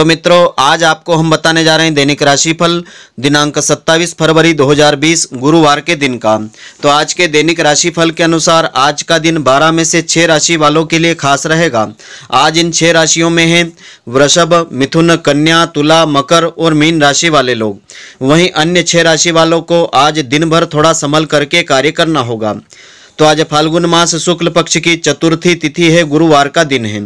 तो मित्रों आज आपको हम बताने जा रहे हैं दैनिक राशिफल दिनांक 27 फरवरी 2020 गुरुवार के दिन का तो आज के दैनिक राशिफल के अनुसार आज का दिन 12 में से 6 राशि वालों के लिए खास रहेगा आज इन 6 राशियों में हैं वृषभ मिथुन कन्या तुला मकर और मीन राशि वाले लोग वहीं अन्य छः राशि वालों को आज दिन भर थोड़ा संभल करके कार्य करना होगा तो आज फाल्गुन मास शुक्ल पक्ष की चतुर्थी तिथि है गुरुवार का दिन है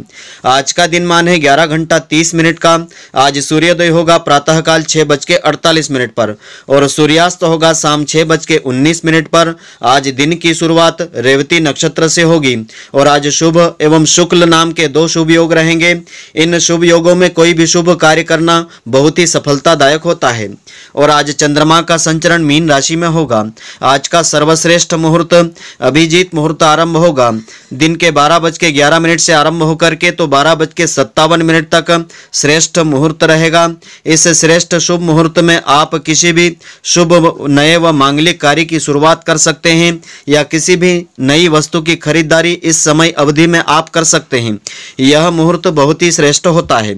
आज का दिन मान है ग्यारह घंटा तीस मिनट का आज सूर्योदय होगा प्रातःकाल छह बज के अड़तालीस मिनट पर और सूर्यास्त होगा शाम छह बज के उन्नीस मिनट पर आज दिन की शुरुआत रेवती नक्षत्र से होगी और आज शुभ एवं शुक्ल नाम के दो शुभ योग रहेंगे इन शुभ योगों में कोई भी शुभ कार्य करना बहुत ही सफलतादायक होता है और आज चंद्रमा का संचरण मीन राशि में होगा आज का सर्वश्रेष्ठ मुहूर्त अभी अभिजीत मुहूर्त आरंभ होगा दिन के बारह बज के ग्यारह मिनट से आरंभ होकर के तो बारह बज के सत्तावन मिनट तक श्रेष्ठ मुहूर्त रहेगा इस श्रेष्ठ शुभ मुहूर्त में आप किसी भी शुभ नए व मांगलिक कार्य की शुरुआत कर सकते हैं या किसी भी नई वस्तु की खरीदारी इस समय अवधि में आप कर सकते हैं यह मुहूर्त बहुत ही श्रेष्ठ होता है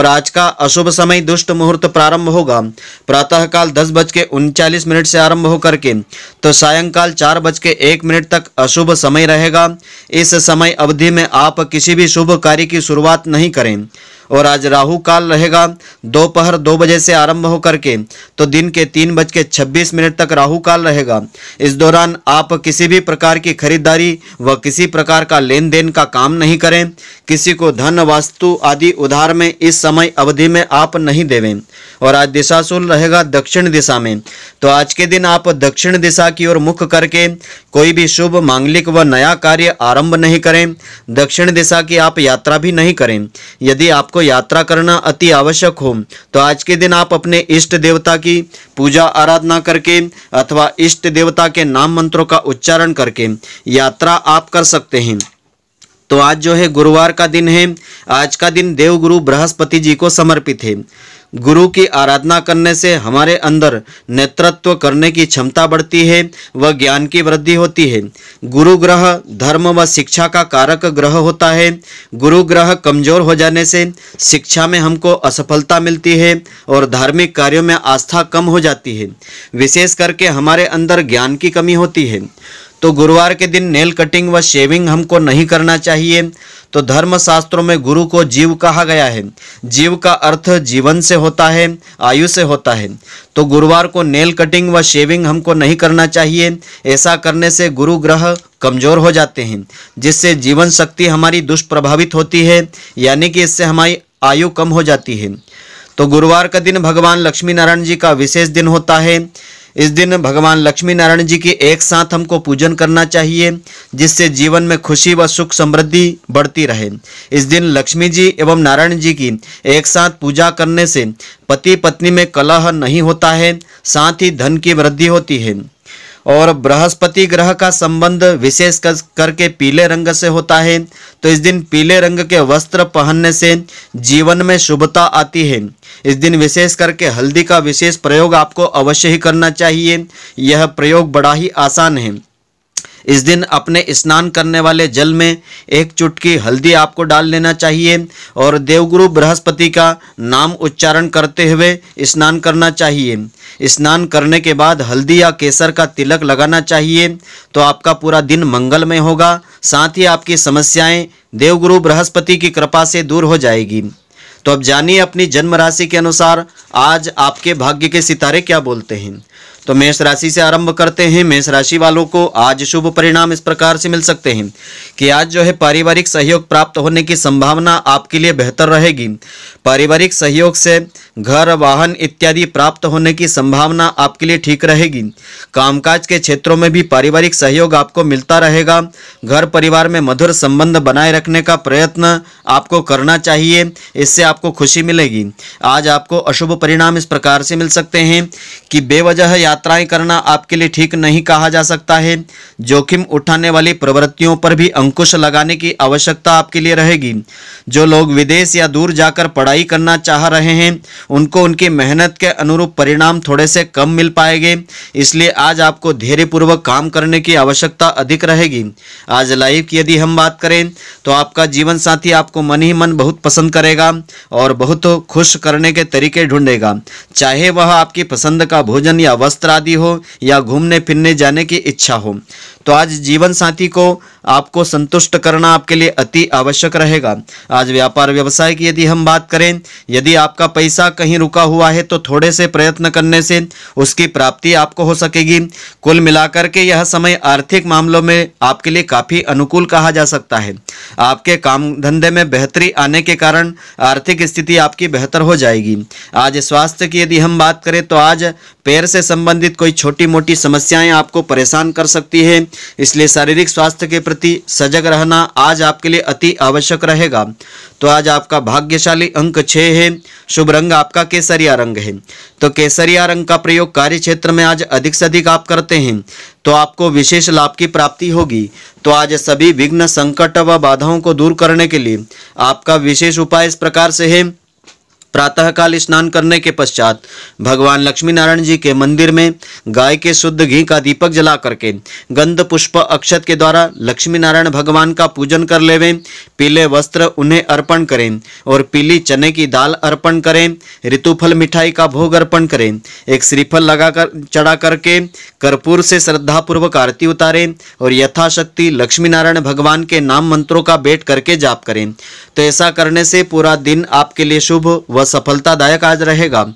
और आज का अशुभ समय दुष्ट मुहूर्त प्रारंभ होगा प्रातःकाल दस बज के उनचालीस मिनट से आरंभ होकर के तो सायंकाल चार बज के एक मिनट तक तक अशुभ समय रहेगा इस समय अवधि में आप किसी भी शुभ कार्य की शुरुआत नहीं करें और आज राहु काल रहेगा दोपहर दो, दो बजे से आरंभ होकर के तो दिन के तीन बज के छब्बीस मिनट तक राहु काल रहेगा इस दौरान आप किसी भी प्रकार की खरीदारी व किसी प्रकार का लेन देन का काम नहीं करें किसी को धन वास्तु आदि उधार में इस समय अवधि में आप नहीं देवें और आज दिशाशूल रहेगा दक्षिण दिशा में तो आज के दिन आप दक्षिण दिशा की ओर मुख करके कोई भी शुभ मांगलिक व नया कार्य आरंभ नहीं करें दक्षिण दिशा की आप यात्रा भी नहीं करें यदि आपको आपको यात्रा करना अति आवश्यक हो तो आज के दिन आप अपने इष्ट देवता की पूजा आराधना करके अथवा इष्ट देवता के नाम मंत्रों का उच्चारण करके यात्रा आप कर सकते हैं तो आज जो है गुरुवार का दिन है आज का दिन देवगुरु बृहस्पति जी को समर्पित है गुरु की आराधना करने से हमारे अंदर नेतृत्व करने की क्षमता बढ़ती है व ज्ञान की वृद्धि होती है गुरु ग्रह धर्म व शिक्षा का कारक ग्रह होता है गुरु ग्रह कमजोर हो जाने से शिक्षा में हमको असफलता मिलती है और धार्मिक कार्यों में आस्था कम हो जाती है विशेष करके हमारे अंदर ज्ञान की कमी होती है तो गुरुवार के दिन नेल कटिंग व शेविंग हमको नहीं करना चाहिए तो धर्म शास्त्रों में गुरु को जीव कहा गया है जीव का अर्थ जीवन से होता है आयु से होता है तो गुरुवार को नेल कटिंग व शेविंग हमको नहीं करना चाहिए ऐसा करने से गुरु ग्रह कमज़ोर हो जाते हैं जिससे जीवन शक्ति हमारी दुष्प्रभावित होती है यानी कि इससे हमारी आयु कम हो जाती है तो गुरुवार का दिन भगवान लक्ष्मी नारायण जी का विशेष दिन होता है इस दिन भगवान लक्ष्मी नारायण जी के एक साथ हमको पूजन करना चाहिए जिससे जीवन में खुशी व सुख समृद्धि बढ़ती रहे इस दिन लक्ष्मी जी एवं नारायण जी की एक साथ पूजा करने से पति पत्नी में कलह नहीं होता है साथ ही धन की वृद्धि होती है और बृहस्पति ग्रह का संबंध विशेष कर, करके पीले रंग से होता है तो इस दिन पीले रंग के वस्त्र पहनने से जीवन में शुभता आती है इस दिन विशेष करके हल्दी का विशेष प्रयोग आपको अवश्य ही करना चाहिए यह प्रयोग बड़ा ही आसान है इस दिन अपने स्नान करने वाले जल में एक चुटकी हल्दी आपको डाल लेना चाहिए और देवगुरु बृहस्पति का नाम उच्चारण करते हुए स्नान करना चाहिए स्नान करने के बाद हल्दी या केसर का तिलक लगाना चाहिए तो आपका पूरा दिन मंगलमय होगा साथ ही आपकी समस्याएं देवगुरु बृहस्पति की कृपा से दूर हो जाएगी तो अब जानिए अपनी जन्म राशि के अनुसार आज आपके भाग्य के सितारे क्या बोलते हैं तो मेष राशि से आरंभ करते हैं मेष राशि वालों को आज शुभ परिणाम इस प्रकार से मिल सकते हैं कि आज जो है पारिवारिक सहयोग प्राप्त होने की संभावना आपके लिए बेहतर रहेगी पारिवारिक सहयोग से घर वाहन इत्यादि प्राप्त होने की संभावना आपके लिए ठीक रहेगी कामकाज के क्षेत्रों में भी पारिवारिक सहयोग आपको मिलता रहेगा घर परिवार में मधुर संबंध बनाए रखने का प्रयत्न आपको करना चाहिए इससे आपको खुशी मिलेगी आज आपको अशुभ परिणाम इस प्रकार से मिल सकते हैं कि बेवजह यात्रा यात्राएं करना आपके लिए ठीक नहीं कहा जा सकता है जोखिम उठाने वाली प्रवृत्तियों पर भी अंकुश लगाने की आवश्यकता आपके लिए रहेगी जो लोग विदेश या दूर जाकर पढ़ाई करना चाह रहे हैं उनको उनकी मेहनत के अनुरूप परिणाम थोड़े से कम मिल पाएंगे इसलिए आज आपको धैर्यपूर्वक काम करने की आवश्यकता अधिक रहेगी आज लाइव की यदि हम बात करें तो आपका जीवन साथी आपको मन ही मन बहुत पसंद करेगा और बहुत खुश करने के तरीके ढूंढेगा चाहे वह आपकी पसंद का भोजन या वस्त्र यात्रा आदि हो या घूमने फिरने जाने की इच्छा हो तो आज जीवन साथी को आपको संतुष्ट करना आपके लिए अति आवश्यक रहेगा आज व्यापार व्यवसाय की यदि हम बात करें यदि आपका पैसा कहीं रुका हुआ है तो थोड़े से प्रयत्न करने से उसकी प्राप्ति आपको हो सकेगी कुल मिलाकर के यह समय आर्थिक मामलों में आपके लिए काफ़ी अनुकूल कहा जा सकता है आपके काम धंधे में बेहतरी आने के कारण आर्थिक स्थिति आपकी बेहतर हो जाएगी आज स्वास्थ्य की यदि हम बात करें तो आज पैर से संबंधित कोई छोटी मोटी समस्याएं आपको परेशान कर सकती है इसलिए शारीरिक स्वास्थ्य के प्रति सजग रहना आज आपके लिए अति आवश्यक रहेगा तो आज आपका भाग्यशाली अंक छः है शुभ रंग आपका केसरिया रंग है तो केसरिया रंग का प्रयोग कार्य क्षेत्र में आज अधिक से अधिक आप करते हैं तो आपको विशेष लाभ की प्राप्ति होगी तो आज सभी विघ्न संकट व बाधाओं को दूर करने के लिए आपका विशेष उपाय इस प्रकार से है प्रातःकाल स्नान करने के पश्चात भगवान लक्ष्मी नारायण जी के मंदिर में गाय के शुद्ध घी का दीपक जला करके गंध पुष्प अक्षत के द्वारा लक्ष्मी नारायण भगवान का पूजन कर लेवें पीले वस्त्र उन्हें अर्पण करें और पीली चने की दाल अर्पण करें ऋतुफल मिठाई का भोग अर्पण करें एक श्रीफल लगाकर चढ़ा करके कर्पूर से श्रद्धापूर्वक आरती उतारें और यथाशक्ति लक्ष्मी नारायण भगवान के नाम मंत्रों का बेट करके जाप करें तो ऐसा करने से पूरा दिन आपके लिए शुभ व सफलतादायक आज रहेगा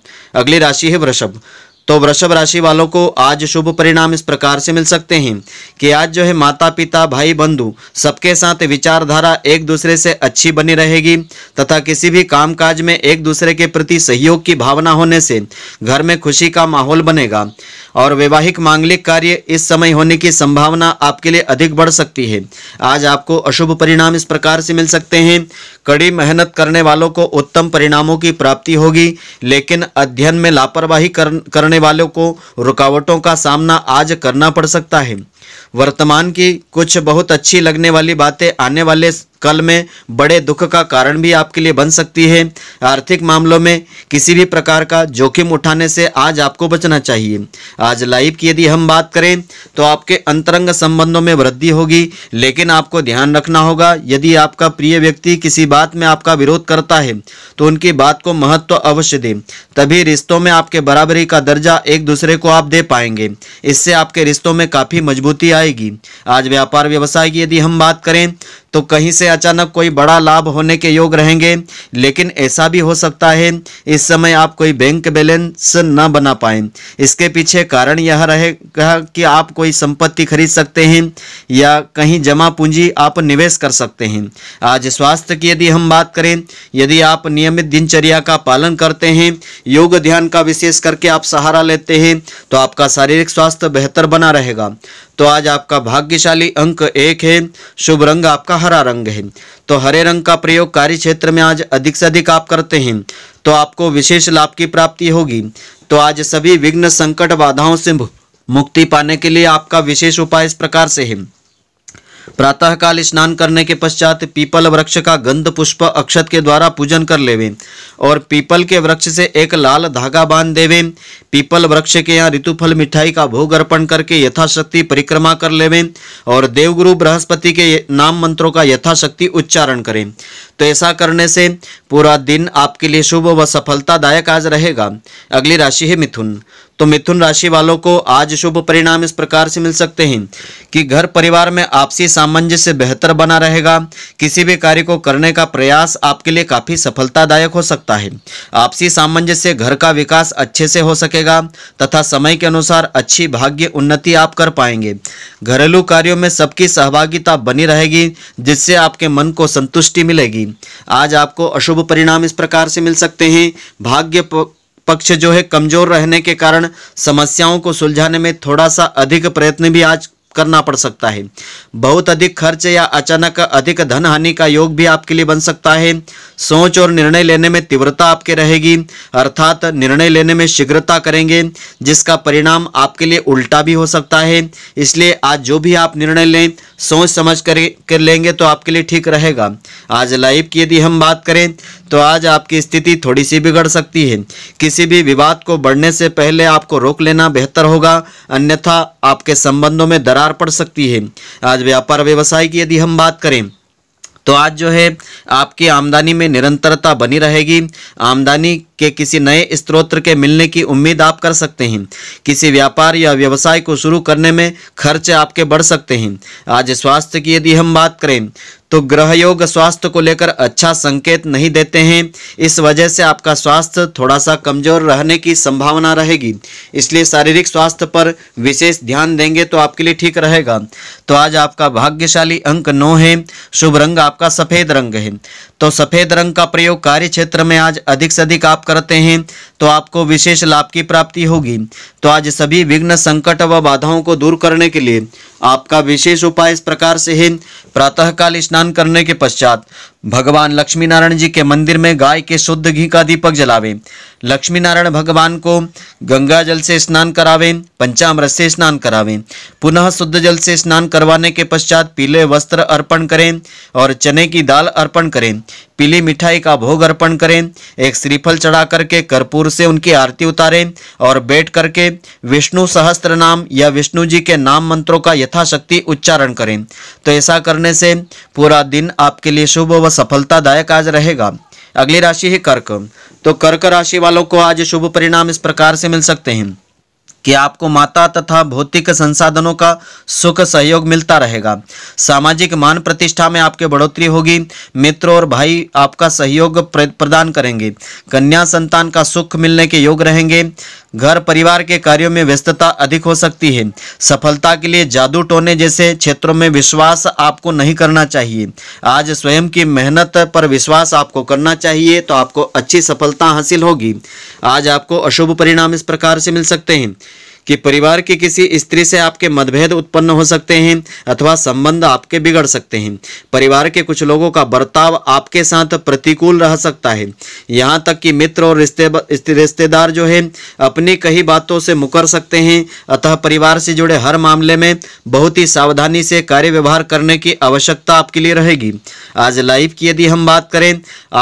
अगली राशि है वृषभ तो वृषभ राशि वालों को आज शुभ परिणाम इस प्रकार से मिल सकते हैं कि आज जो है माता पिता भाई बंधु सबके साथ विचारधारा एक दूसरे से अच्छी बनी रहेगी तथा किसी भी कामकाज में एक दूसरे के प्रति सहयोग की भावना होने से घर में खुशी का माहौल बनेगा और वैवाहिक मांगलिक कार्य इस समय होने की संभावना आपके लिए अधिक बढ़ सकती है आज आपको अशुभ परिणाम इस प्रकार से मिल सकते हैं कड़ी मेहनत करने वालों को उत्तम परिणामों की प्राप्ति होगी लेकिन अध्ययन में लापरवाही कर, करने वालों को रुकावटों का सामना आज करना पड़ सकता है वर्तमान की कुछ बहुत अच्छी लगने वाली बातें आने वाले कल में बड़े दुख का कारण भी आपके लिए बन सकती है आर्थिक मामलों में किसी भी प्रकार का जोखिम उठाने से आज आपको बचना चाहिए आज लाइफ की यदि हम बात करें तो आपके अंतरंग संबंधों में वृद्धि होगी लेकिन आपको ध्यान रखना होगा यदि आपका प्रिय व्यक्ति किसी बात में आपका विरोध करता है तो उनकी बात को महत्व अवश्य दें तभी रिश्तों में आपके बराबरी का दर्जा एक दूसरे को आप दे पाएंगे इससे आपके रिश्तों में काफ़ी मजबूत मजबूती आएगी आज व्यापार व्यवसाय की यदि हम बात करें तो कहीं से अचानक कोई बड़ा लाभ होने के योग रहेंगे लेकिन ऐसा भी हो सकता है इस समय आप कोई बैंक बैलेंस न बना पाए इसके पीछे कारण यह रहेगा कि आप कोई संपत्ति खरीद सकते हैं या कहीं जमा पूंजी आप निवेश कर सकते हैं आज स्वास्थ्य की यदि हम बात करें यदि आप नियमित दिनचर्या का पालन करते हैं योग ध्यान का विशेष करके आप सहारा लेते हैं तो आपका शारीरिक स्वास्थ्य बेहतर बना रहेगा तो आज आपका भाग्यशाली अंक एक है शुभ रंग आपका हरा रंग है तो हरे रंग का प्रयोग कार्य क्षेत्र में आज अधिक से अधिक आप करते हैं तो आपको विशेष लाभ की प्राप्ति होगी तो आज सभी विघ्न संकट बाधाओं से मुक्ति पाने के लिए आपका विशेष उपाय इस प्रकार से है प्रातःकाल स्नान करने के पश्चात पीपल वृक्ष का गंध पुष्प अक्षत के द्वारा पूजन कर लेवे और पीपल के वृक्ष से एक लाल धागा बांध देवे पीपल वृक्ष के यहाँ ऋतुफल मिठाई का भोग अर्पण करके यथाशक्ति परिक्रमा कर लेवे और देवगुरु बृहस्पति के नाम मंत्रों का यथाशक्ति उच्चारण करें तो ऐसा करने से पूरा दिन आपके लिए शुभ व सफलतादायक आज रहेगा अगली राशि है मिथुन तो मिथुन राशि वालों को आज शुभ परिणाम इस प्रकार से मिल सकते हैं कि घर परिवार में आपसी सामंजस्य बेहतर बना रहेगा किसी भी कार्य को करने का प्रयास आपके लिए काफ़ी सफलतादायक हो सकता है आपसी सामंजस्य घर का विकास अच्छे से हो सकेगा तथा समय के अनुसार अच्छी भाग्य उन्नति आप कर पाएंगे घरेलू कार्यों में सबकी सहभागिता बनी रहेगी जिससे आपके मन को संतुष्टि मिलेगी आज आपको अशुभ परिणाम इस प्रकार से मिल सकते हैं भाग्य पक्ष जो है कमजोर रहने के कारण समस्याओं को सुलझाने में थोड़ा सा अधिक प्रयत्न भी आज करना पड़ सकता है बहुत अधिक खर्च या अचानक अधिक धन हानि का योग भी आपके लिए बन सकता है सोच और निर्णय लेने में तीव्रता आपके रहेगी अर्थात निर्णय लेने में शीघ्रता करेंगे जिसका परिणाम आपके लिए उल्टा भी हो सकता है इसलिए आज जो भी आप निर्णय लें सोच समझ कर कर लेंगे तो आपके लिए ठीक रहेगा आज लाइफ की यदि हम बात करें तो आज आपकी स्थिति थोड़ी सी बिगड़ सकती है किसी भी विवाद को बढ़ने से पहले आपको रोक लेना बेहतर होगा अन्यथा आपके संबंधों में दरार पड़ सकती है आज व्यापार व्यवसाय की यदि हम बात करें तो आज जो है आपकी आमदनी में निरंतरता बनी रहेगी आमदनी के किसी नए स्रोत के मिलने की उम्मीद आप कर सकते हैं किसी व्यापार या व्यवसाय को शुरू करने में खर्च आपके बढ़ सकते हैं आज स्वास्थ्य की यदि हम बात करें तो ग्रह योग स्वास्थ्य को लेकर अच्छा संकेत नहीं देते हैं इस वजह से आपका स्वास्थ्य थोड़ा सा कमजोर रहने की संभावना रहेगी इसलिए शारीरिक स्वास्थ्य पर विशेष ध्यान देंगे तो आपके लिए ठीक रहेगा तो आज आपका भाग्यशाली अंक नौ है शुभ रंग आपका सफेद रंग है तो सफेद रंग का प्रयोग कार्य क्षेत्र में आज अधिक से अधिक आप करते हैं तो आपको विशेष लाभ की प्राप्ति होगी तो आज सभी विघ्न संकट व बाधाओं को दूर करने के लिए आपका विशेष उपाय इस प्रकार से है प्रातःकाल स्नान करने के पश्चात भगवान लक्ष्मी नारायण जी के मंदिर में गाय के शुद्ध घी का दीपक जलावे लक्ष्मी नारायण भगवान को गंगा जल से स्नान करावे पंचामृत से स्नान करावे पुनः शुद्ध जल से स्नान करवाने के पश्चात पीले वस्त्र अर्पण करें और चने की दाल अर्पण करें पीली मिठाई का भोग अर्पण करें एक श्रीफल चढ़ा करके कर्पूर से उनकी आरती उतारें और बैठ करके विष्णु सहस्त्र नाम या विष्णु जी के नाम मंत्रों का यथाशक्ति उच्चारण करें तो ऐसा करने से पूरा दिन आपके लिए शुभ व सफलतादायक आज रहेगा अगली राशि है कर्क तो कर्क राशि वालों को आज शुभ परिणाम इस प्रकार से मिल सकते हैं कि आपको माता तथा भौतिक संसाधनों का सुख सहयोग मिलता रहेगा सामाजिक मान प्रतिष्ठा में आपके बढ़ोतरी होगी मित्र और भाई आपका सहयोग प्रदान करेंगे कन्या संतान का सुख मिलने के योग रहेंगे घर परिवार के कार्यों में व्यस्तता अधिक हो सकती है सफलता के लिए जादू टोने जैसे क्षेत्रों में विश्वास आपको नहीं करना चाहिए आज स्वयं की मेहनत पर विश्वास आपको करना चाहिए तो आपको अच्छी सफलता हासिल होगी आज आपको अशुभ परिणाम इस प्रकार से मिल सकते हैं कि परिवार की किसी स्त्री से आपके मतभेद उत्पन्न हो सकते हैं अथवा संबंध आपके बिगड़ सकते हैं परिवार के कुछ लोगों का बर्ताव आपके साथ प्रतिकूल रह सकता है यहाँ तक कि मित्र और रिश्ते रिश्तेदार जो है अपनी कई बातों से मुकर सकते हैं अतः परिवार से जुड़े हर मामले में बहुत ही सावधानी से कार्य व्यवहार करने की आवश्यकता आपके लिए रहेगी आज लाइफ की यदि हम बात करें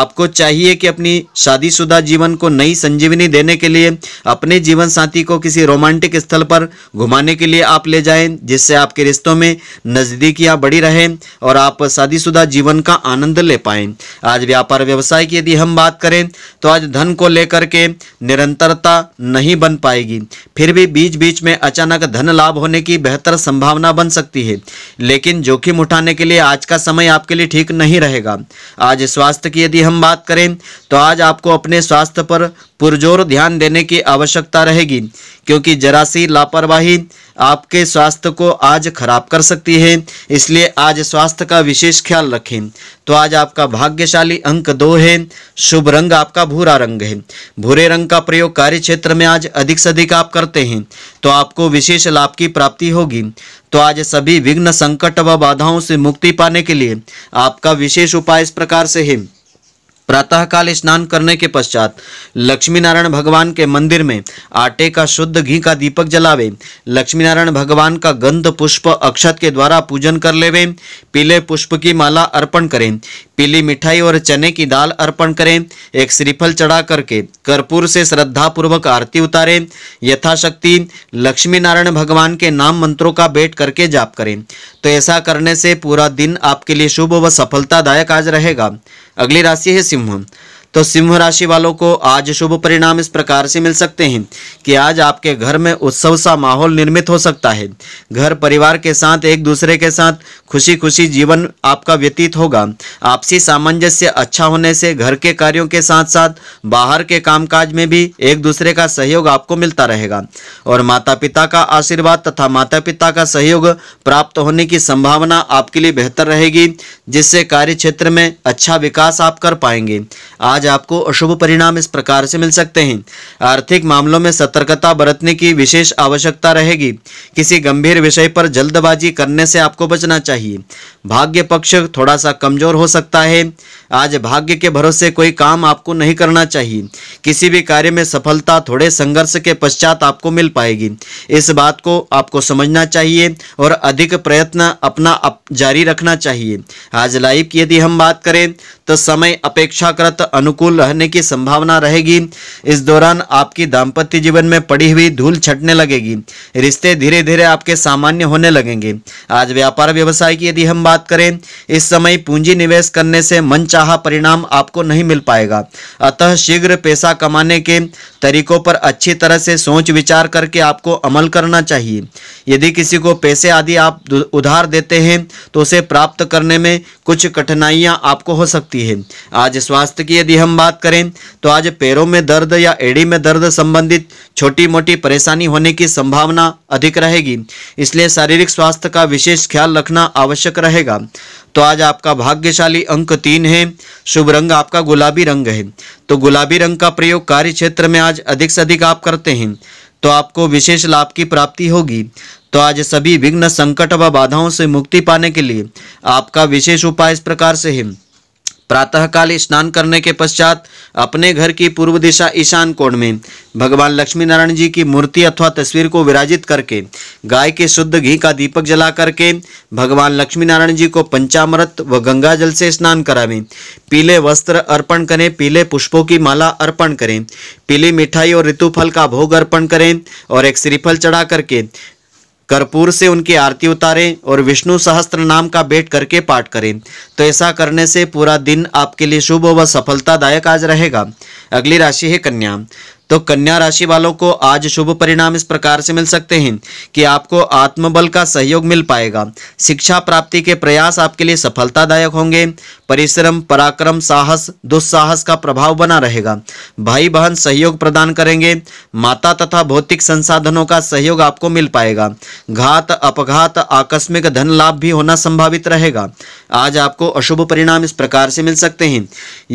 आपको चाहिए कि अपनी शादीशुदा जीवन को नई संजीवनी देने के लिए अपने जीवन साथी को किसी रोमांटिक ऐतिहासिक स्थल पर घुमाने के लिए आप ले जाएं जिससे आपके रिश्तों में नजदीकियां बढ़ी रहे और आप शादीशुदा जीवन का आनंद ले पाए आज व्यापार व्यवसाय की यदि हम बात करें तो आज धन को लेकर के निरंतरता नहीं बन पाएगी फिर भी बीच बीच में अचानक धन लाभ होने की बेहतर संभावना बन सकती है लेकिन जोखिम उठाने के लिए आज का समय आपके लिए ठीक नहीं रहेगा आज स्वास्थ्य की यदि हम बात करें तो आज आपको अपने स्वास्थ्य पर पुरजोर ध्यान देने की आवश्यकता रहेगी क्योंकि जरा निराशी लापरवाही आपके स्वास्थ्य को आज खराब कर सकती है इसलिए आज स्वास्थ्य का विशेष ख्याल रखें तो आज आपका भाग्यशाली अंक दो है शुभ रंग आपका भूरा रंग है भूरे रंग का प्रयोग कार्य क्षेत्र में आज अधिक से अधिक आप करते हैं तो आपको विशेष लाभ की प्राप्ति होगी तो आज सभी विघ्न संकट व बाधाओं से मुक्ति पाने के लिए आपका विशेष उपाय इस प्रकार से है प्रातःकाल स्नान करने के पश्चात लक्ष्मी नारायण भगवान के मंदिर में आटे का शुद्ध घी का दीपक जलावे लक्ष्मी नारायण भगवान का गंध पुष्प अक्षत के द्वारा पूजन कर लेवे पीले पुष्प की माला अर्पण करें पीली मिठाई और चने की दाल अर्पण करें एक श्रीफल चढ़ा करके कर्पूर से श्रद्धापूर्वक आरती उतारें यथाशक्ति लक्ष्मी नारायण भगवान के नाम मंत्रों का भेंट करके जाप करें तो ऐसा करने से पूरा दिन आपके लिए शुभ व सफलतादायक आज रहेगा अगली राशि है सिंह तो सिंह राशि वालों को आज शुभ परिणाम इस प्रकार से मिल सकते हैं कि आज आपके घर में उत्सव सा माहौल निर्मित हो सकता है घर परिवार के साथ एक दूसरे के साथ खुशी खुशी जीवन आपका व्यतीत होगा आपसी सामंजस्य अच्छा होने से घर के कार्यों के साथ साथ बाहर के कामकाज में भी एक दूसरे का सहयोग आपको मिलता रहेगा और माता पिता का आशीर्वाद तथा माता पिता का सहयोग प्राप्त होने की संभावना आपके लिए बेहतर रहेगी जिससे कार्य क्षेत्र में अच्छा विकास आप कर पाएंगे आज आज आपको अशुभ परिणाम इस प्रकार से मिल सकते हैं आर्थिक मामलों में सतर्कता बरतने की विशेष आवश्यकता रहेगी किसी गंभीर विषय पर जल्दबाजी करने से आपको बचना चाहिए भाग्य पक्ष थोड़ा सा कमजोर हो सकता है आज भाग्य के भरोसे कोई काम आपको नहीं करना चाहिए किसी भी कार्य में सफलता थोड़े संघर्ष के पश्चात आपको मिल पाएगी इस बात को आपको समझना चाहिए और अधिक प्रयत्न अपना अप जारी रखना चाहिए आज लाइव की यदि हम बात करें तो समय अपेक्षाकृत अनुकूल रहने की संभावना रहेगी इस दौरान आपकी दाम्पत्य जीवन में पड़ी हुई धूल छटने लगेगी रिश्ते धीरे धीरे आपके सामान्य होने लगेंगे आज व्यापार व्यवसाय की यदि हम बात करें इस समय पूंजी निवेश करने से मन परिणाम आपको नहीं मिल पाएगा अतः शीघ्र पैसा कमाने के तरीकों पर अच्छी तरह से सोच विचार करके आपको अमल करना चाहिए यदि किसी को पैसे आदि आप उधार देते हैं तो उसे प्राप्त करने में कुछ कठिनाइयां आपको हो सकती है आज स्वास्थ्य की यदि हम बात करें तो आज पैरों में दर्द या एड़ी में दर्द संबंधित छोटी मोटी परेशानी होने की संभावना अधिक रहेगी इसलिए शारीरिक स्वास्थ्य का विशेष ख्याल रखना आवश्यक रहेगा तो आज आपका भाग्यशाली अंक तीन है शुभ रंग आपका गुलाबी रंग है तो गुलाबी रंग का प्रयोग कार्य क्षेत्र में आज अधिक से अधिक आप करते हैं तो आपको विशेष लाभ की प्राप्ति होगी तो आज सभी विघ्न संकट व बाधाओं से मुक्ति पाने के लिए आपका विशेष उपाय इस प्रकार से है प्रातःकाल स्नान करने के पश्चात अपने घर की पूर्व दिशा ईशान कोण में भगवान लक्ष्मी नारायण जी की मूर्ति अथवा तस्वीर को विराजित करके गाय के शुद्ध घी का दीपक जला करके भगवान लक्ष्मी नारायण जी को पंचामृत व गंगा जल से स्नान करावें पीले वस्त्र अर्पण करें पीले पुष्पों की माला अर्पण करें पीली मिठाई और ऋतुफल का भोग अर्पण करें और एक श्रीफल चढ़ा करके कर्पूर से उनकी आरती उतारें और विष्णु सहस्त्र नाम का भेंट करके पाठ करें तो ऐसा करने से पूरा दिन आपके लिए शुभ व सफलतादायक आज रहेगा अगली राशि है कन्या तो कन्या राशि वालों को आज शुभ परिणाम इस प्रकार से मिल सकते हैं कि आपको आत्मबल का सहयोग मिल पाएगा शिक्षा प्राप्ति के प्रयास आपके लिए सफलतादायक होंगे परिश्रम पराक्रम साहस दुस्साहस का प्रभाव बना रहेगा भाई बहन सहयोग प्रदान करेंगे माता तथा भौतिक संसाधनों का सहयोग आपको मिल पाएगा घात अपघात आकस्मिक धन लाभ भी होना संभावित रहेगा आज आपको अशुभ परिणाम इस प्रकार से मिल सकते हैं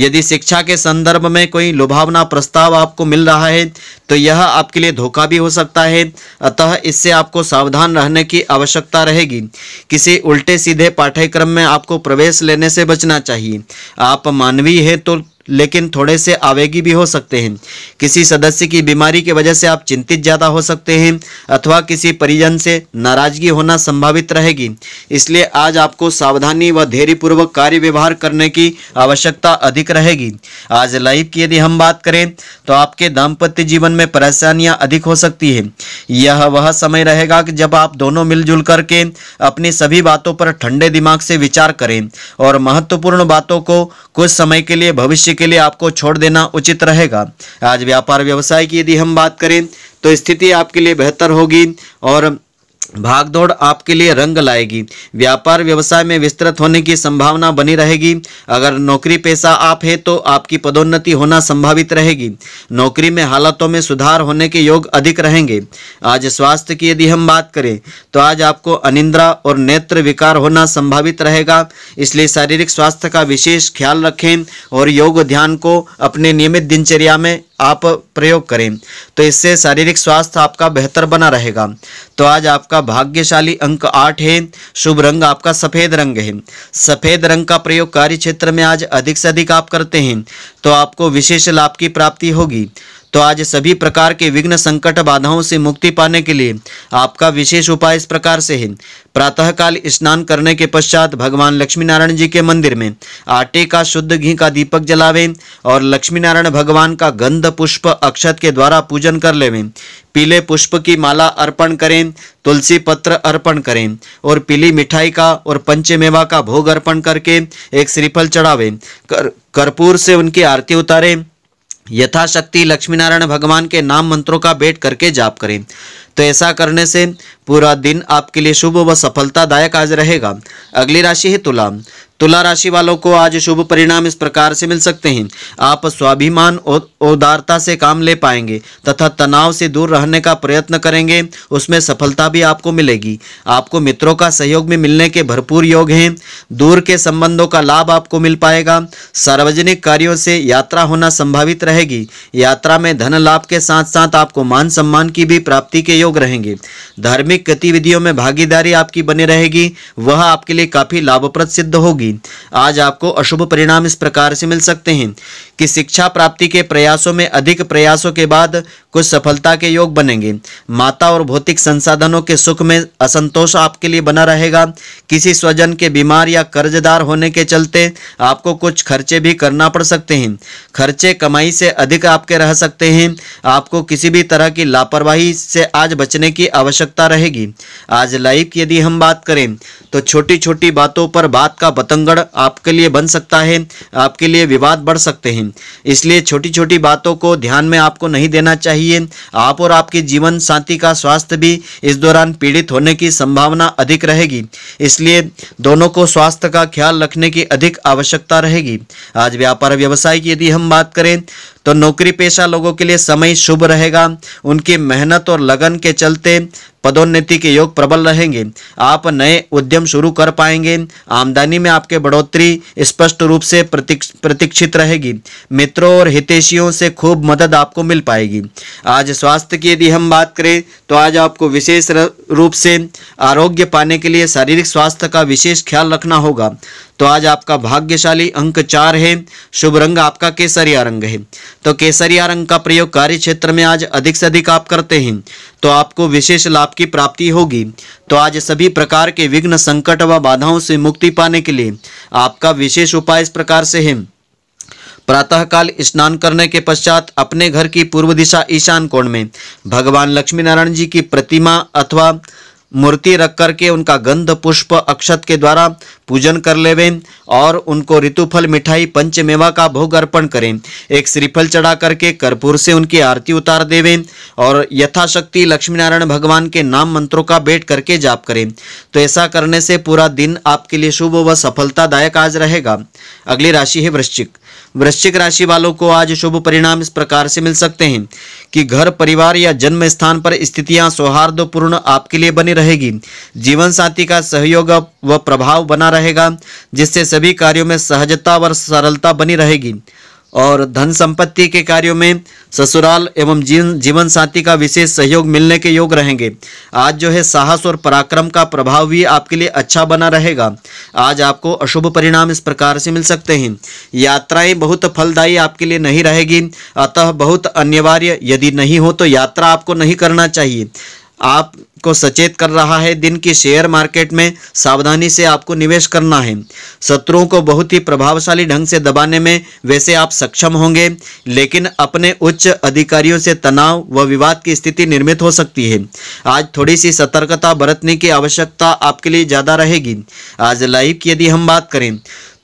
यदि शिक्षा के संदर्भ में कोई लुभावना प्रस्ताव आपको मिल रहा रहा है तो यह आपके लिए धोखा भी हो सकता है अतः इससे आपको सावधान रहने की आवश्यकता रहेगी किसी उल्टे सीधे पाठ्यक्रम में आपको प्रवेश लेने से बचना चाहिए आप मानवीय है तो लेकिन थोड़े से आवेगी भी हो सकते हैं किसी सदस्य की बीमारी की वजह से आप चिंतित ज़्यादा हो सकते हैं अथवा किसी परिजन से नाराजगी होना संभावित रहेगी इसलिए आज आपको सावधानी व धैर्यपूर्वक कार्य व्यवहार करने की आवश्यकता अधिक रहेगी आज लाइफ की यदि हम बात करें तो आपके दाम्पत्य जीवन में परेशानियाँ अधिक हो सकती है यह वह समय रहेगा कि जब आप दोनों मिलजुल करके अपनी सभी बातों पर ठंडे दिमाग से विचार करें और महत्वपूर्ण बातों को कुछ समय के लिए भविष्य के लिए आपको छोड़ देना उचित रहेगा आज व्यापार व्यवसाय की यदि हम बात करें तो स्थिति आपके लिए बेहतर होगी और भागदौड़ आपके लिए रंग लाएगी व्यापार व्यवसाय में विस्तृत होने की संभावना बनी रहेगी अगर नौकरी पेशा आप है तो आपकी पदोन्नति होना संभावित रहेगी नौकरी में हालातों में सुधार होने के योग अधिक रहेंगे आज स्वास्थ्य की यदि हम बात करें तो आज आपको अनिंद्रा और नेत्र विकार होना संभावित रहेगा इसलिए शारीरिक स्वास्थ्य का विशेष ख्याल रखें और योग ध्यान को अपने नियमित दिनचर्या में आप प्रयोग करें तो इससे शारीरिक स्वास्थ्य आपका बेहतर बना रहेगा तो आज आपका आपका भाग्यशाली अंक आठ है शुभ रंग आपका सफेद रंग है सफेद रंग का प्रयोग कार्य क्षेत्र में आज अधिक से अधिक आप करते हैं तो आपको विशेष लाभ की प्राप्ति होगी तो आज सभी प्रकार के विघ्न संकट बाधाओं से मुक्ति पाने के लिए आपका विशेष उपाय इस प्रकार से है प्रातःकाल स्नान करने के पश्चात भगवान लक्ष्मीनारायण जी के मंदिर में आटे का शुद्ध घी का दीपक जलावे और लक्ष्मीनारायण भगवान का गंध पुष्प अक्षत के द्वारा पूजन कर लेवें पीले पुष्प की माला अर्पण करें तुलसी पत्र अर्पण करें और पीली मिठाई का और पंचमेवा का भोग अर्पण करके एक श्रीफल चढ़ावें कर, कर्पूर से उनकी आरती उतारें यथाशक्ति लक्ष्मीनारायण भगवान के नाम मंत्रों का भेंट करके जाप करें तो ऐसा करने से पूरा दिन आपके लिए शुभ व सफलतादायक आज रहेगा अगली राशि है तुला तुला राशि वालों को आज शुभ परिणाम इस प्रकार से मिल सकते हैं आप स्वाभिमान और उदारता से काम ले पाएंगे तथा तनाव से दूर रहने का प्रयत्न करेंगे उसमें सफलता भी आपको मिलेगी आपको मित्रों का सहयोग में मिलने के भरपूर योग हैं दूर के संबंधों का लाभ आपको मिल पाएगा सार्वजनिक कार्यों से यात्रा होना संभावित रहेगी यात्रा में धन लाभ के साथ साथ आपको मान सम्मान की भी प्राप्ति के योग सहयोग रहेंगे धार्मिक गतिविधियों में भागीदारी आपकी बने रहेगी वह आपके लिए काफ़ी लाभप्रद सिद्ध होगी आज आपको अशुभ परिणाम इस प्रकार से मिल सकते हैं कि शिक्षा प्राप्ति के प्रयासों में अधिक प्रयासों के बाद कुछ सफलता के योग बनेंगे माता और भौतिक संसाधनों के सुख में असंतोष आपके लिए बना रहेगा किसी स्वजन के बीमार या कर्जदार होने के चलते आपको कुछ खर्चे भी करना पड़ सकते हैं खर्चे कमाई से अधिक आपके रह सकते हैं आपको किसी भी तरह की लापरवाही से आज बचने की आवश्यकता रहेगी आज लाइफ यदि हम बात करें तो छोटी छोटी बातों पर बात का पतंगड़ आपके लिए बन सकता है आपके लिए विवाद बढ़ सकते हैं इसलिए छोटी छोटी बातों को ध्यान में आपको नहीं देना चाहिए चाहिए आप और आपके जीवन शांति का स्वास्थ्य भी इस दौरान पीड़ित होने की संभावना अधिक रहेगी इसलिए दोनों को स्वास्थ्य का ख्याल रखने की अधिक आवश्यकता रहेगी आज व्यापार व्यवसाय की यदि हम बात करें तो नौकरी पेशा लोगों के लिए समय शुभ रहेगा उनकी मेहनत और लगन के चलते पदोन्नति के योग प्रबल रहेंगे आप नए उद्यम शुरू कर पाएंगे आमदनी में आपके बढ़ोतरी स्पष्ट रूप से प्रतीक्षित रहेगी मित्रों और हितेशियों से खूब मदद आपको मिल पाएगी आज स्वास्थ्य की यदि हम बात करें तो आज आपको विशेष रूप से आरोग्य पाने के लिए शारीरिक स्वास्थ्य का विशेष ख्याल रखना होगा तो आज आपका भाग्यशाली अंक चार है शुभ रंग आपका केसरिया रंग है तो केसरिया रंग का प्रयोग कार्य क्षेत्र में आज अधिक से अधिक आप करते हैं तो आपको विशेष लाभ की प्राप्ति होगी तो आज सभी प्रकार के विघ्न संकट व बाधाओं से मुक्ति पाने के लिए आपका विशेष उपाय इस प्रकार से है प्रातःकाल स्नान करने के पश्चात अपने घर की पूर्व दिशा ईशान कोण में भगवान लक्ष्मी नारायण जी की प्रतिमा अथवा मूर्ति रख करके उनका गंध पुष्प अक्षत के द्वारा पूजन कर लेवे और उनको ऋतुफल मिठाई पंचमेवा का भोग अर्पण करें एक श्रीफल चढ़ा करके कर्पूर से उनकी आरती उतार देवे और यथाशक्ति लक्ष्मी नारायण भगवान के नाम मंत्रों का बैठ करके जाप करें तो ऐसा करने से पूरा दिन आपके लिए शुभ व सफलतादायक आज रहेगा अगली राशि है वृश्चिक वृश्चिक राशि वालों को आज शुभ परिणाम इस प्रकार से मिल सकते हैं कि घर परिवार या जन्म स्थान पर स्थितियां सौहार्दपूर्ण आपके लिए बनी रहे रहेगी जीवन साथी का सहयोग व प्रभाव बना रहेगा जिससे सभी कार्यों में सहजता और सरलता बनी रहेगी और धन संपत्ति के कार्यों में ससुराल एवं जीवन जीवन साथी का विशेष सहयोग मिलने के योग रहेंगे आज जो है साहस और पराक्रम का प्रभाव भी आपके लिए अच्छा बना रहेगा आज आपको अशुभ परिणाम इस प्रकार से मिल सकते हैं यात्राएं बहुत फलदायी आपके लिए नहीं रहेगी अतः बहुत अनिवार्य यदि नहीं हो तो यात्रा आपको नहीं करना चाहिए आपको सचेत कर रहा है दिन की शेयर मार्केट में सावधानी से आपको निवेश करना है शत्रुओं को बहुत ही प्रभावशाली ढंग से दबाने में वैसे आप सक्षम होंगे लेकिन अपने उच्च अधिकारियों से तनाव व विवाद की स्थिति निर्मित हो सकती है आज थोड़ी सी सतर्कता बरतने की आवश्यकता आपके लिए ज़्यादा रहेगी आज लाइव की यदि हम बात करें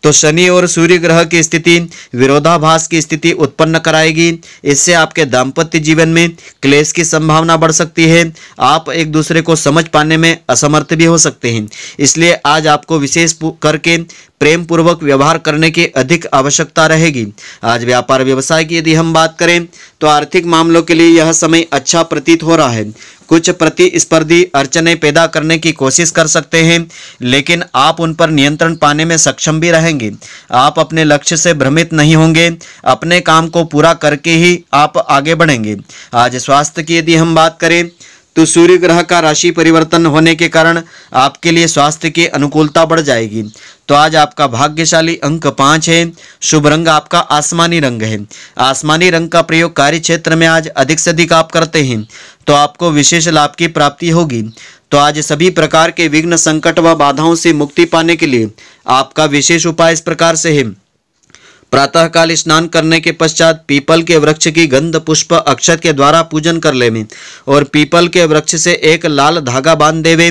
तो शनि और सूर्य ग्रह की स्थिति विरोधाभास की स्थिति उत्पन्न कराएगी इससे आपके दाम्पत्य जीवन में क्लेश की संभावना बढ़ सकती है आप एक दूसरे को समझ पाने में असमर्थ भी हो सकते हैं इसलिए आज आपको विशेष करके प्रेम पूर्वक व्यवहार करने की अधिक आवश्यकता रहेगी आज व्यापार व्यवसाय की यदि हम बात करें तो आर्थिक मामलों के लिए यह समय अच्छा प्रतीत हो रहा है कुछ प्रतिस्पर्धी अड़चने पैदा करने की कोशिश कर सकते हैं लेकिन आप उन पर नियंत्रण पाने में सक्षम भी रहेंगे आप अपने लक्ष्य से भ्रमित नहीं होंगे अपने काम को पूरा करके ही आप आगे बढ़ेंगे आज स्वास्थ्य की यदि हम बात करें तो सूर्य ग्रह का राशि परिवर्तन होने के कारण आपके लिए स्वास्थ्य की अनुकूलता बढ़ जाएगी तो आज आपका भाग्यशाली अंक पाँच है शुभ रंग आपका आसमानी रंग है आसमानी रंग का प्रयोग कार्य क्षेत्र में आज अधिक से अधिक आप करते हैं तो आपको विशेष लाभ की प्राप्ति होगी तो आज सभी प्रकार के विघ्न संकट व बाधाओं से मुक्ति पाने के लिए आपका विशेष उपाय इस प्रकार से है प्रातःकाल स्नान करने के पश्चात पीपल के वृक्ष की गंध पुष्प अक्षत के द्वारा पूजन कर लेवे और पीपल के वृक्ष से एक लाल धागा बांध देवे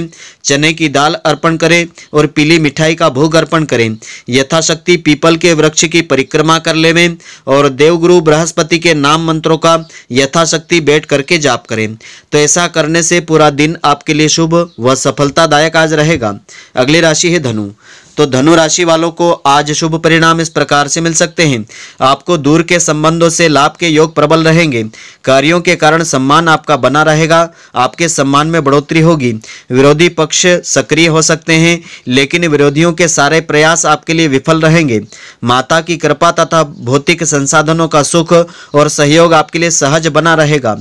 चने की दाल अर्पण करे और पीली मिठाई का भोग अर्पण करें यथाशक्ति पीपल के वृक्ष की परिक्रमा कर लेवे और देवगुरु बृहस्पति के नाम मंत्रों का यथाशक्ति बैठ करके जाप करें तो ऐसा करने से पूरा दिन आपके लिए शुभ व सफलतादायक आज रहेगा अगली राशि है धनु तो धनु राशि वालों को आज शुभ परिणाम इस प्रकार से मिल सकते हैं आपको दूर के संबंधों से लाभ के योग प्रबल रहेंगे कार्यों के कारण सम्मान आपका बना रहेगा आपके सम्मान में बढ़ोतरी होगी विरोधी पक्ष सक्रिय हो सकते हैं लेकिन विरोधियों के सारे प्रयास आपके लिए विफल रहेंगे माता की कृपा तथा भौतिक संसाधनों का सुख और सहयोग आपके लिए सहज बना रहेगा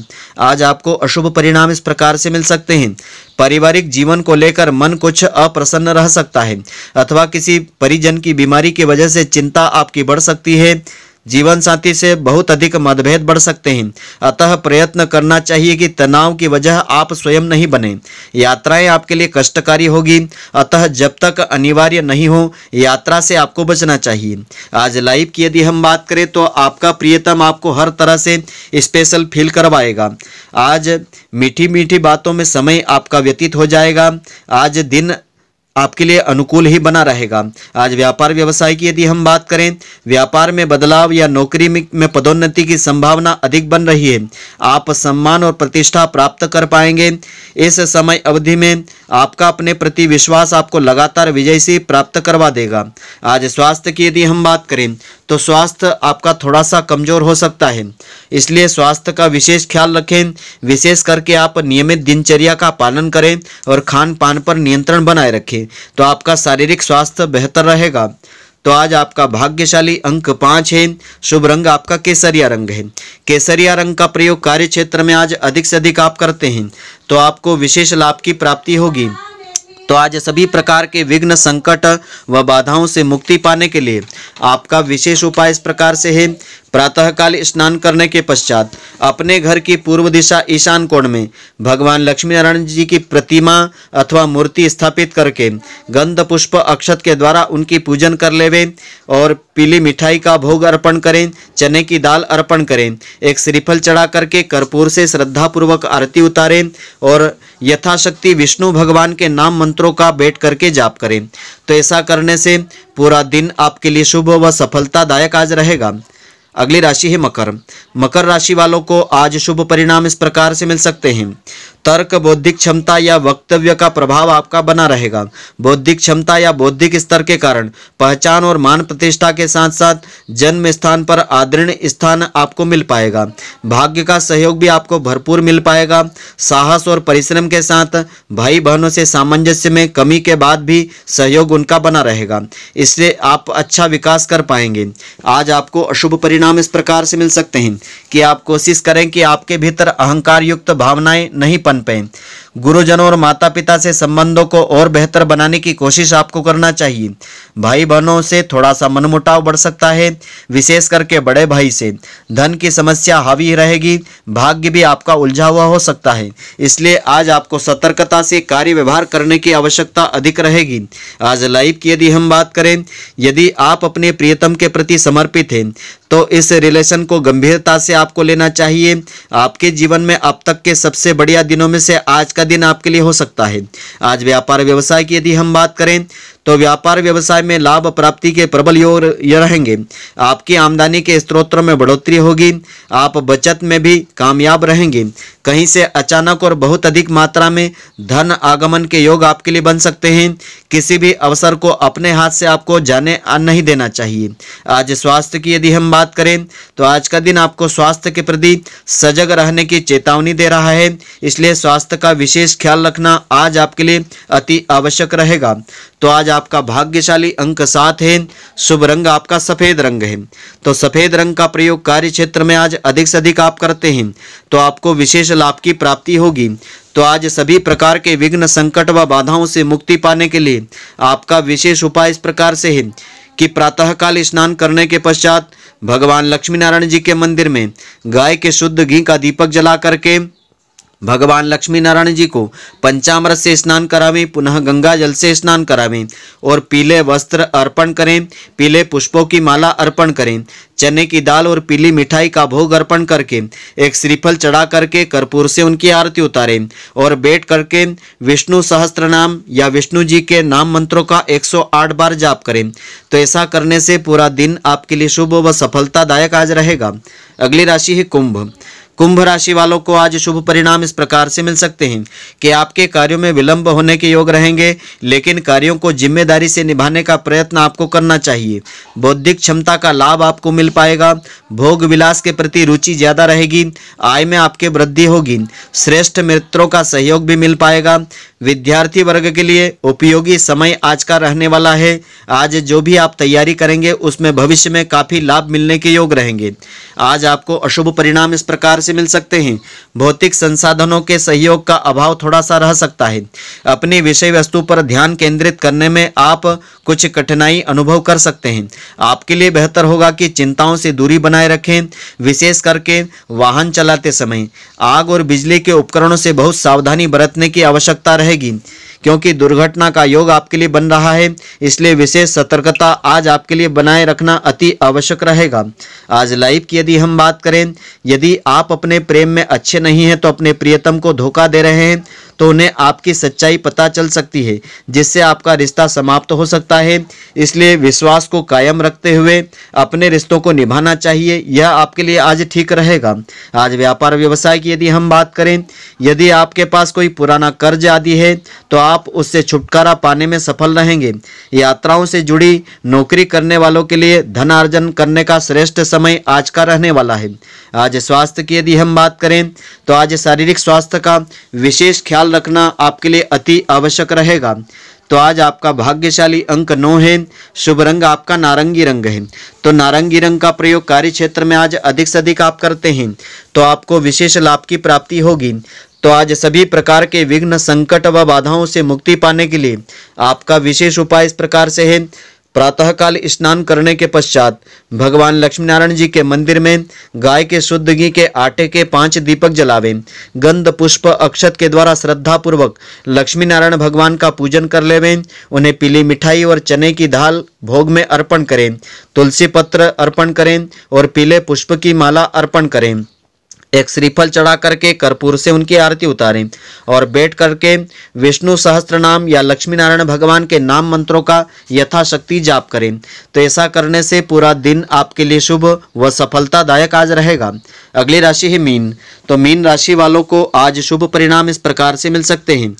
आज आपको अशुभ परिणाम इस प्रकार से मिल सकते हैं पारिवारिक जीवन को लेकर मन कुछ अप्रसन्न रह सकता है अथवा किसी परिजन की बीमारी की वजह से चिंता आपकी बढ़ सकती है जीवन साथी से बहुत अधिक मतभेद बढ़ सकते हैं अतः प्रयत्न करना चाहिए कि तनाव की वजह आप स्वयं नहीं बने यात्राएं आपके लिए कष्टकारी होगी अतः जब तक अनिवार्य नहीं हो यात्रा से आपको बचना चाहिए आज लाइफ की यदि हम बात करें तो आपका प्रियतम आपको हर तरह से स्पेशल फील करवाएगा आज मीठी मीठी बातों में समय आपका व्यतीत हो जाएगा आज दिन आपके लिए अनुकूल ही बना रहेगा आज व्यापार व्यवसाय की यदि हम बात करें व्यापार में बदलाव या नौकरी में पदोन्नति की संभावना अधिक बन रही है आप सम्मान और प्रतिष्ठा प्राप्त कर पाएंगे इस समय अवधि में आपका अपने प्रति विश्वास आपको लगातार विजय से प्राप्त करवा देगा आज स्वास्थ्य की यदि हम बात करें तो स्वास्थ्य आपका थोड़ा सा कमजोर हो सकता है इसलिए स्वास्थ्य का विशेष ख्याल रखें विशेष करके आप नियमित दिनचर्या का पालन करें और खान पान पर नियंत्रण बनाए रखें तो आपका शारीरिक स्वास्थ्य बेहतर रहेगा तो आज आपका भाग्यशाली अंक पाँच है शुभ रंग आपका केसरिया रंग है केसरिया रंग का प्रयोग कार्य क्षेत्र में आज अधिक से अधिक आप करते हैं तो आपको विशेष लाभ की प्राप्ति होगी तो आज सभी प्रकार के विघ्न संकट व बाधाओं से मुक्ति पाने के लिए आपका विशेष उपाय इस प्रकार से है प्रातःकाल स्नान करने के पश्चात अपने घर की पूर्व दिशा ईशान कोण में भगवान लक्ष्मीनारायण जी की प्रतिमा अथवा मूर्ति स्थापित करके गंध पुष्प अक्षत के द्वारा उनकी पूजन कर लेवे और पीली मिठाई का भोग अर्पण करें चने की दाल अर्पण करें एक श्रीफल चढ़ा करके कर्पूर से श्रद्धापूर्वक आरती उतारें और यथाशक्ति विष्णु भगवान के नाम मंत्रों का बैठ करके जाप करें तो ऐसा करने से पूरा दिन आपके लिए शुभ व सफलतादायक आज रहेगा अगली राशि है मकर मकर राशि वालों को आज शुभ परिणाम इस प्रकार से मिल सकते हैं तर्क बौद्धिक क्षमता या वक्तव्य का प्रभाव आपका बना रहेगा बौद्धिक क्षमता या बौद्धिक स्तर के कारण पहचान और मान प्रतिष्ठा के साथ साथ जन्म स्थान पर आदरण स्थान आपको मिल पाएगा भाग्य का सहयोग भी आपको भरपूर मिल पाएगा साहस और परिश्रम के साथ भाई बहनों से सामंजस्य में कमी के बाद भी सहयोग उनका बना रहेगा इससे आप अच्छा विकास कर पाएंगे आज आपको अशुभ परिणाम परिणाम इस प्रकार से मिल सकते हैं कि आप कोशिश करें कि आपके भीतर अहंकार युक्त भावनाएं नहीं पनपें गुरुजनों और माता पिता से संबंधों को और बेहतर बनाने की कोशिश आपको करना चाहिए भाई बहनों से थोड़ा सा मनमुटाव बढ़ सकता है विशेष करके बड़े भाई से धन की समस्या हावी रहेगी भाग्य भी आपका उलझा हुआ हो सकता है इसलिए आज आपको सतर्कता से कार्य व्यवहार करने की आवश्यकता अधिक रहेगी आज लाइफ की यदि हम बात करें यदि आप अपने प्रियतम के प्रति समर्पित हैं तो इस रिलेशन को गंभीरता से आपको लेना चाहिए आपके जीवन में अब तक के सबसे बढ़िया दिनों में से आज का दिन आपके लिए हो सकता है आज व्यापार व्यवसाय की यदि हम बात करें तो व्यापार व्यवसाय में लाभ प्राप्ति के प्रबल योग रहेंगे आपकी आमदनी के स्त्रोत्रों में बढ़ोतरी होगी आप बचत में भी कामयाब रहेंगे कहीं से अचानक और बहुत अधिक मात्रा में धन आगमन के योग आपके लिए बन सकते हैं किसी भी अवसर को अपने हाथ से आपको जाने नहीं देना चाहिए आज स्वास्थ्य की यदि हम बात करें तो आज का दिन आपको स्वास्थ्य के प्रति सजग रहने की चेतावनी दे रहा है इसलिए स्वास्थ्य का विशेष ख्याल रखना आज आपके लिए अति आवश्यक रहेगा तो आज आपका भाग्यशाली अंक सात है शुभ रंग आपका सफ़ेद रंग है तो सफ़ेद रंग का प्रयोग कार्य क्षेत्र में आज अधिक से अधिक आप करते हैं तो आपको विशेष लाभ की प्राप्ति होगी तो आज सभी प्रकार के विघ्न संकट व बाधाओं से मुक्ति पाने के लिए आपका विशेष उपाय इस प्रकार से है कि प्रातःकाल स्नान करने के पश्चात भगवान लक्ष्मीनारायण जी के मंदिर में गाय के शुद्ध घी का दीपक जला करके भगवान लक्ष्मी नारायण जी को पंचामृत से स्नान करावें पुनः गंगा जल से स्नान करावें और पीले वस्त्र अर्पण करें पीले पुष्पों की माला अर्पण करें चने की दाल और पीली मिठाई का भोग अर्पण करके एक श्रीफल चढ़ा करके कर्पूर से उनकी आरती उतारें और बैठ करके विष्णु सहस्त्र नाम या विष्णु जी के नाम मंत्रों का 108 बार जाप करें तो ऐसा करने से पूरा दिन आपके लिए शुभ व सफलतादायक आज रहेगा अगली राशि है कुंभ कुंभ राशि वालों को आज शुभ परिणाम इस प्रकार से मिल सकते हैं कि आपके कार्यों में विलंब होने के योग रहेंगे लेकिन कार्यों को जिम्मेदारी से निभाने का प्रयत्न आपको करना चाहिए बौद्धिक क्षमता का लाभ आपको मिल पाएगा भोग विलास के प्रति रुचि ज़्यादा रहेगी आय में आपके वृद्धि होगी श्रेष्ठ मित्रों का सहयोग भी मिल पाएगा विद्यार्थी वर्ग के लिए उपयोगी समय आज का रहने वाला है आज जो भी आप तैयारी करेंगे उसमें भविष्य में काफ़ी लाभ मिलने के योग रहेंगे आज आपको अशुभ परिणाम इस प्रकार से पैसे मिल सकते हैं भौतिक संसाधनों के सहयोग का अभाव थोड़ा सा रह सकता है अपनी विषय वस्तु पर ध्यान केंद्रित करने में आप कुछ कठिनाई अनुभव कर सकते हैं आपके लिए बेहतर होगा कि चिंताओं से दूरी बनाए रखें विशेष करके वाहन चलाते समय आग और बिजली के उपकरणों से बहुत सावधानी बरतने की आवश्यकता रहेगी क्योंकि दुर्घटना का योग आपके लिए बन रहा है इसलिए विशेष सतर्कता आज आपके लिए बनाए रखना अति आवश्यक रहेगा आज लाइफ की यदि हम बात करें यदि आप अपने प्रेम में अच्छे नहीं हैं तो अपने प्रियतम को धोखा दे रहे हैं तो उन्हें आपकी सच्चाई पता चल सकती है जिससे आपका रिश्ता समाप्त हो सकता है इसलिए विश्वास को कायम रखते हुए अपने रिश्तों को निभाना चाहिए यह आपके लिए आज ठीक रहेगा आज व्यापार व्यवसाय की यदि हम बात करें यदि आपके पास कोई पुराना कर्ज आदि है तो आप आप उससे छुटकारा पाने में सफल रहेंगे यात्राओं से जुड़ी नौकरी करने वालों के लिए धन अर्जन करने का श्रेष्ठ समय आज का रहने वाला है आज स्वास्थ्य की यदि हम बात करें तो आज शारीरिक स्वास्थ्य का विशेष ख्याल रखना आपके लिए अति आवश्यक रहेगा तो आज आपका भाग्यशाली अंक नौ है शुभ रंग आपका नारंगी रंग है तो नारंगी रंग का प्रयोग कार्य क्षेत्र में आज अधिक से अधिक आप करते हैं तो आपको विशेष लाभ की प्राप्ति होगी तो आज सभी प्रकार के विघ्न संकट व बाधाओं से मुक्ति पाने के लिए आपका विशेष उपाय इस प्रकार से है प्रातःकाल स्नान करने के पश्चात भगवान लक्ष्मीनारायण जी के मंदिर में गाय के शुद्ध घी के आटे के पांच दीपक जलावें गंध पुष्प अक्षत के द्वारा श्रद्धापूर्वक लक्ष्मी नारायण भगवान का पूजन कर लेवें उन्हें पीली मिठाई और चने की दाल भोग में अर्पण करें तुलसी पत्र अर्पण करें और पीले पुष्प की माला अर्पण करें एक श्रीफल चढ़ा करके कर्पूर से उनकी आरती उतारें और बैठ करके विष्णु सहस्त्र नाम या लक्ष्मी नारायण भगवान के नाम मंत्रों का यथाशक्ति जाप करें तो ऐसा करने से पूरा दिन आपके लिए शुभ व सफलतादायक आज रहेगा अगली राशि है मीन तो मीन राशि वालों को आज शुभ परिणाम इस प्रकार से मिल सकते हैं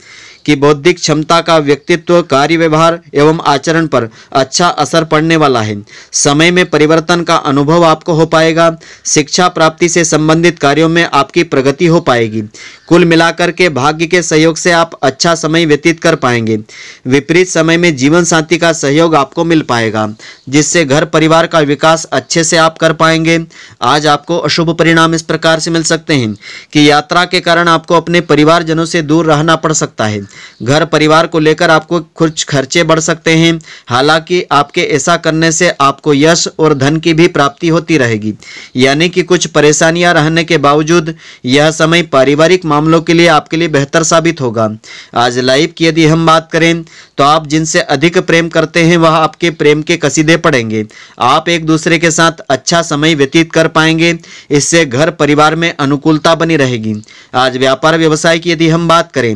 कि बौद्धिक क्षमता का व्यक्तित्व कार्य व्यवहार एवं आचरण पर अच्छा असर पड़ने वाला है समय में परिवर्तन का अनुभव आपको हो पाएगा शिक्षा प्राप्ति से संबंधित कार्यों में आपकी प्रगति हो पाएगी कुल मिलाकर के भाग्य के सहयोग से आप अच्छा समय व्यतीत कर पाएंगे विपरीत समय में जीवन शांति का सहयोग आपको मिल पाएगा जिससे घर परिवार का विकास अच्छे से आप कर पाएंगे आज आपको अशुभ परिणाम इस प्रकार से मिल सकते हैं कि यात्रा के कारण आपको अपने परिवारजनों से दूर रहना पड़ सकता है घर परिवार को लेकर आपको कुछ खर्चे बढ़ सकते हैं हालांकि आपके ऐसा करने से आपको यश और धन की भी प्राप्ति होती रहेगी यानी कि कुछ परेशानियां रहने के बावजूद यह समय पारिवारिक मामलों के लिए आपके लिए बेहतर साबित होगा आज लाइफ की यदि हम बात करें तो आप जिनसे अधिक प्रेम करते हैं वह आपके प्रेम के कसीदे पड़ेंगे आप एक दूसरे के साथ अच्छा समय व्यतीत कर पाएंगे इससे घर परिवार में अनुकूलता बनी रहेगी आज व्यापार व्यवसाय की यदि हम बात करें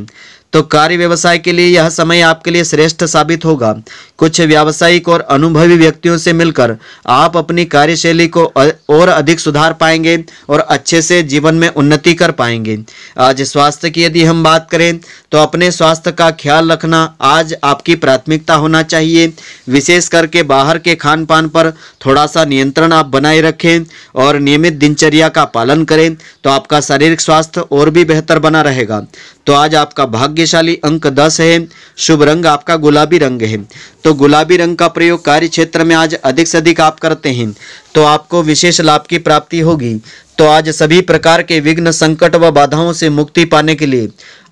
तो कार्य व्यवसाय के लिए यह समय आपके लिए श्रेष्ठ साबित होगा कुछ व्यावसायिक और अनुभवी व्यक्तियों से मिलकर आप अपनी कार्यशैली को और अधिक सुधार पाएंगे और अच्छे से जीवन में उन्नति कर पाएंगे आज स्वास्थ्य की यदि हम बात करें तो अपने स्वास्थ्य का ख्याल रखना आज आपकी प्राथमिकता होना चाहिए विशेष करके बाहर के खान पान पर थोड़ा सा नियंत्रण आप बनाए रखें और नियमित दिनचर्या का पालन करें तो आपका शारीरिक स्वास्थ्य और भी बेहतर बना रहेगा तो आज आपका भाग्य भाग्यशाली अंक दस है शुभ रंग आपका गुलाबी रंग है तो गुलाबी रंग का प्रयोग कार्य क्षेत्र में आज अधिक से अधिक आप करते हैं तो आपको विशेष लाभ की प्राप्ति होगी तो आज सभी प्रकार के विघ्न संकट व बाधाओं से मुक्ति पाने के लिए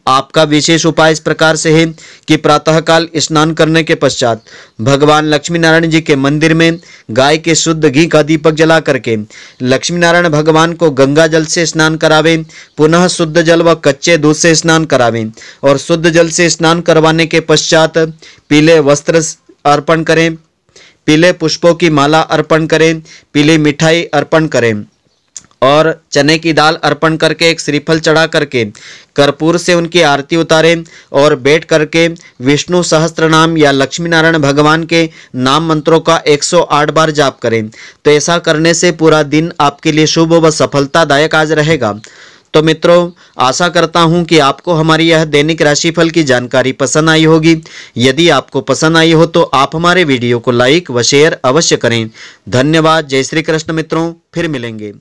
आपका विशेष उपाय इस प्रकार से है कि प्रातःकाल स्नान करने के पश्चात भगवान लक्ष्मी नारायण जी के मंदिर में गाय के शुद्ध घी का दीपक जला करके लक्ष्मी नारायण भगवान को गंगा जल से स्नान करावें पुनः शुद्ध जल व कच्चे दूध से स्नान करावें और शुद्ध जल से स्नान करवाने के पश्चात पीले वस्त्र अर्पण करें पीले पुष्पों की माला अर्पण करें पीली मिठाई अर्पण करें और चने की दाल अर्पण करके एक श्रीफल चढ़ा करके कर्पूर से उनकी आरती उतारें और बैठ करके विष्णु सहस्त्र नाम या लक्ष्मी नारायण भगवान के नाम मंत्रों का 108 बार जाप करें तो ऐसा करने से पूरा दिन आपके लिए शुभ व सफलतादायक आज रहेगा तो मित्रों आशा करता हूं कि आपको हमारी यह दैनिक राशिफल की जानकारी पसंद आई होगी यदि आपको पसंद आई हो तो आप हमारे वीडियो को लाइक व शेयर अवश्य करें धन्यवाद जय श्री कृष्ण मित्रों फिर मिलेंगे